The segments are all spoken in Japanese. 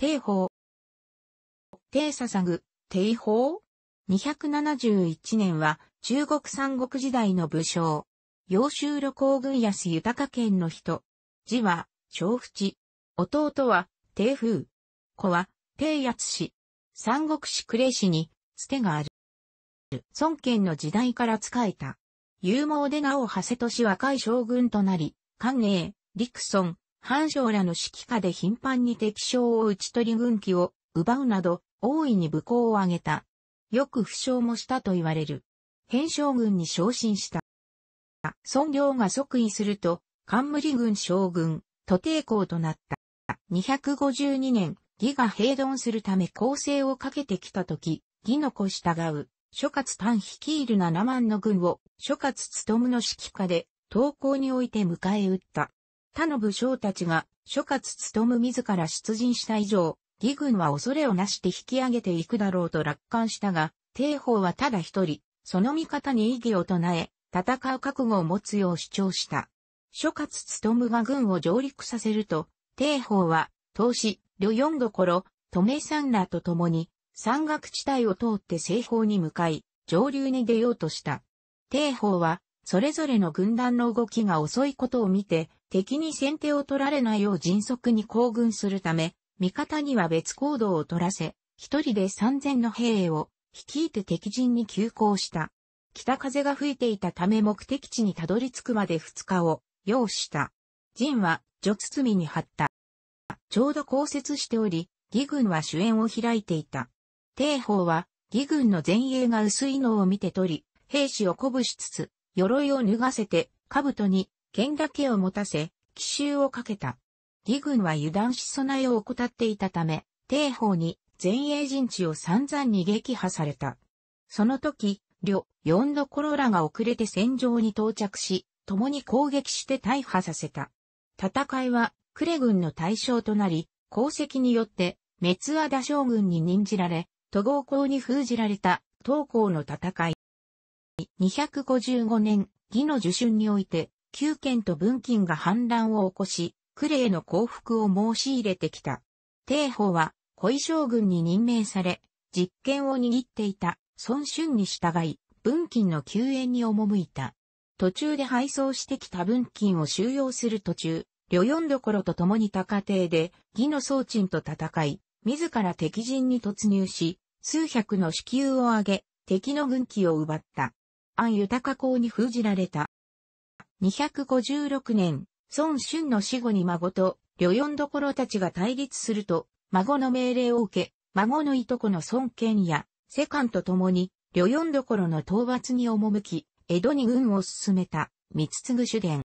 定法。定捧ぐ、定法 ?271 年は中国三国時代の武将。揚州旅行軍安豊県の人。字は、小淵。弟は、帝風。子は、帝奴氏。三国志呉氏に、捨てがある。孫権の時代から仕えた。勇猛で名を馳せとし若い将軍となり、寛永、陸孫、藩将らの指揮下で頻繁に敵将を打ち取り軍機を奪うなど、大いに武功を挙げた。よく負傷もしたと言われる。変将軍に昇進した。孫領が即位すると、冠軍将軍、都弟公となった。252年、義が平丼するため攻勢をかけてきた時、義の子従う、諸葛丹率いる7万の軍を、諸葛務の指揮下で、投降において迎え撃った。他の武将たちが諸葛務自ら出陣した以上、義軍は恐れをなして引き上げていくだろうと楽観したが、帝法はただ一人、その味方に異議を唱え、戦う覚悟を持つよう主張した。諸葛務が軍を上陸させると、帝法は、投資、旅四所、ころ、留山らと共に、山岳地帯を通って西方に向かい、上流に出ようとした。帝法は、それぞれの軍団の動きが遅いことを見て、敵に先手を取られないよう迅速に行軍するため、味方には別行動を取らせ、一人で三千の兵を率いて敵陣に急行した。北風が吹いていたため目的地にたどり着くまで二日を要した。陣は除包みに張った。ちょうど降雪しており、義軍は主演を開いていた。帝鵬は義軍の前衛が薄いのを見て取り、兵士を鼓舞しつつ、鎧を脱がせて、兜に剣だけを持たせ、奇襲をかけた。義軍は油断し備えを怠っていたため、帝方に前衛陣地を散々に撃破された。その時、旅、四のコロらが遅れて戦場に到着し、共に攻撃して大破させた。戦いは、クレ軍の対象となり、功績によって、滅アダ将軍に任じられ、都合校に封じられた、東校の戦い。255年、義の受春において、旧県と文金が反乱を起こし、クレの降伏を申し入れてきた。帝法は、小将軍に任命され、実権を握っていた孫春に従い、文金の救援に赴いた。途中で配送してきた文金を収容する途中、旅四どころと共に高庭で、義の宗鎮と戦い、自ら敵陣に突入し、数百の支給を上げ、敵の軍旗を奪った。安豊公に封じられた。256年、孫春の死後に孫と、旅四所たちが対立すると、孫の命令を受け、孫のいとこの孫権や、世官と共に、旅四所の討伐に赴き、江戸に軍を進めた、三ぐ主伝。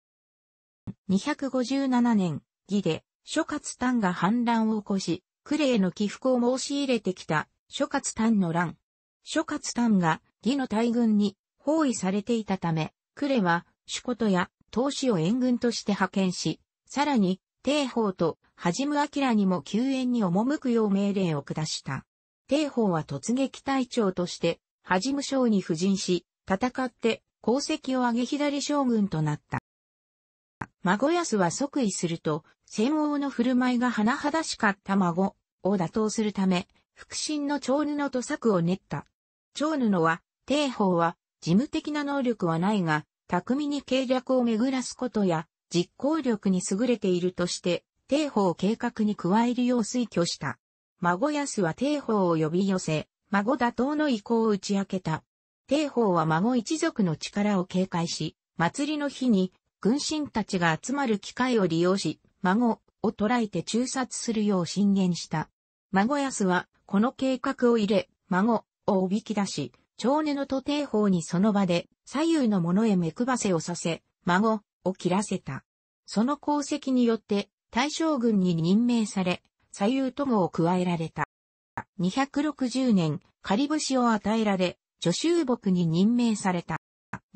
257年、義で、諸葛丹が反乱を起こし、呉への寄付を申し入れてきた、諸葛丹の乱。諸葛丹が、義の大軍に、包囲されていたため、クレは、主ことや、投資を援軍として派遣し、さらに、帝法と、はじむ明にも救援に赴くよう命令を下した。帝法は突撃隊長として、はじむ将に布陣し、戦って、功績を上げ左将軍となった。孫安は即位すると、戦王の振る舞いが甚だしかった孫を打倒するため、腹心の長布と策を練った。長布は、帝法は、事務的な能力はないが、巧みに計略を巡らすことや、実行力に優れているとして、帝法計画に加えるよう推挙した。孫安は帝法を呼び寄せ、孫打倒の意向を打ち明けた。帝法は孫一族の力を警戒し、祭りの日に軍神たちが集まる機会を利用し、孫を捕らえて中殺するよう進言した。孫安はこの計画を入れ、孫をおびき出し、蝶根の徒弟法にその場で左右の者へ目配せをさせ、孫を切らせた。その功績によって大将軍に任命され、左右ともを加えられた。260年、仮節を与えられ、助手木に任命された。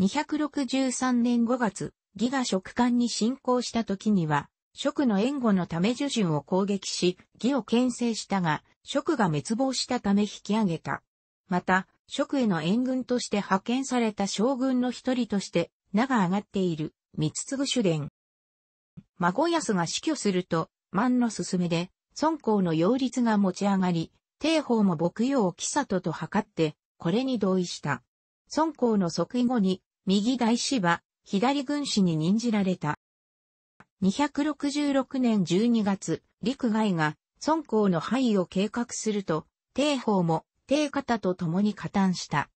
263年5月、義が職官に侵攻した時には、職の援護のため助順を攻撃し、義を牽制したが、職が滅亡したため引き上げた。また、職への援軍として派遣された将軍の一人として名が上がっている、三つぐ主伝。孫康が死去すると、万の勧めで、孫公の擁立が持ち上がり、帝方も牧羊を里と図って、これに同意した。孫公の即位後に、右大芝、左軍師に任じられた。266年12月、陸外が孫公の敗を計画すると、帝方も帝方と共に加担した。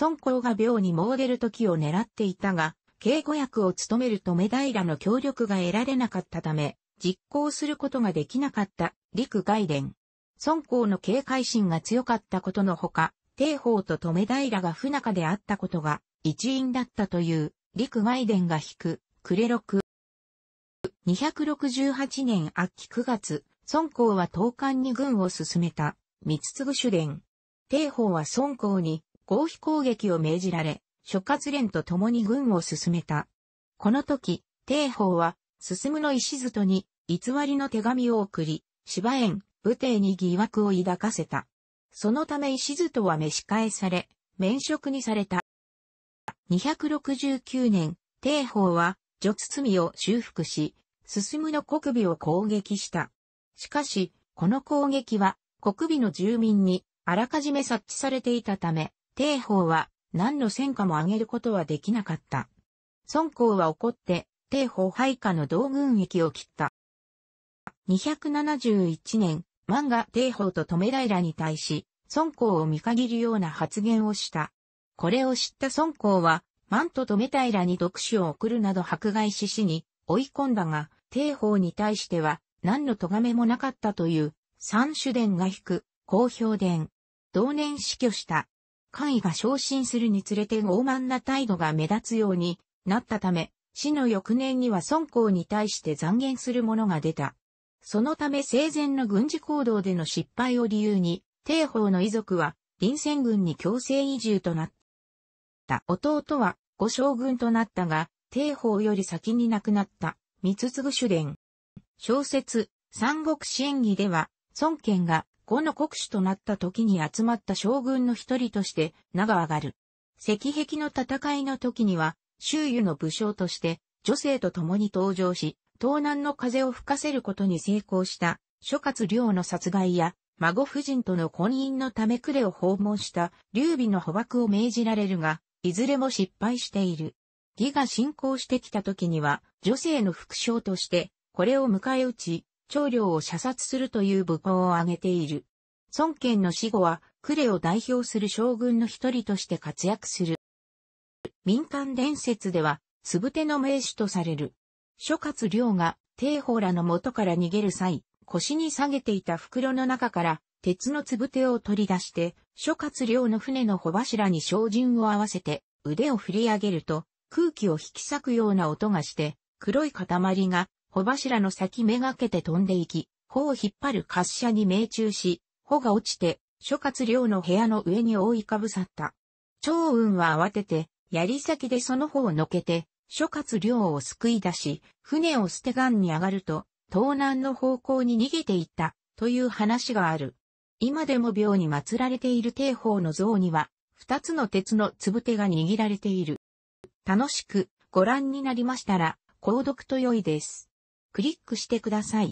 孫公が病に詣ける時を狙っていたが、警護役を務める止め平の協力が得られなかったため、実行することができなかった陸外伝。孫公の警戒心が強かったことのほか、帝方と止め平が不仲であったことが一因だったという陸外伝が引く、クレロク。268年秋9月、孫公は東韓に軍を進めた、三つぐ主伝。定法は孫公に合否攻撃を命じられ、諸葛連と共に軍を進めた。この時、定法は、進むの石とに偽りの手紙を送り、芝園、武帝に疑惑を抱かせた。そのため石とは召し返され、免職にされた。269年、定法は、除包を修復し、進むの国美を攻撃した。しかし、この攻撃は、国備の住民にあらかじめ察知されていたため、帝宝は何の戦果も上げることはできなかった。孫公は怒って、帝宝配下の道軍役を切った。271年、漫画帝宝と止め平に対し、孫公を見限るような発言をした。これを知った孫公は、マントめ平に読書を送るなど迫害し死に追い込んだが、帝宝に対しては何の咎めもなかったという三種伝が引く公表伝。同年死去した。官位が昇進するにつれて傲慢な態度が目立つようになったため、死の翌年には孫公に対して残言するものが出た。そのため生前の軍事行動での失敗を理由に、帝宝の遺族は臨戦軍に強制移住となった。弟は五将軍となったが、帝宝より先に亡くなった、三つぐ主伝。小説、三国志演義では、孫権が後の国主となった時に集まった将軍の一人として名が上がる。石壁の戦いの時には、周囲の武将として、女性と共に登場し、東南の風を吹かせることに成功した諸葛亮の殺害や、孫夫人との婚姻のためれを訪問した劉備の捕獲を命じられるが、いずれも失敗している。魏が進行してきた時には、女性の副将として、これを迎え撃ち、長領を射殺するという武功を挙げている。孫権の死後は、クレを代表する将軍の一人として活躍する。民間伝説では、つぶての名手とされる。諸葛亮が、帝宝らの元から逃げる際、腰に下げていた袋の中から、鉄のつぶてを取り出して、諸葛亮の船の帆柱に照準を合わせて、腕を振り上げると、空気を引き裂くような音がして、黒い塊が帆柱の先めがけて飛んでいき、帆を引っ張る滑車に命中し、帆が落ちて、諸葛亮の部屋の上に覆いかぶさった。趙雲は慌てて、槍先でその帆をのけて、諸葛亮を救い出し、船を捨て岸に上がると、東南の方向に逃げていった、という話がある。今でも廟に祀られている帝宝の像には、二つの鉄のつぶてが握られている。楽しくご覧になりましたら、購読と良いです。クリックしてください。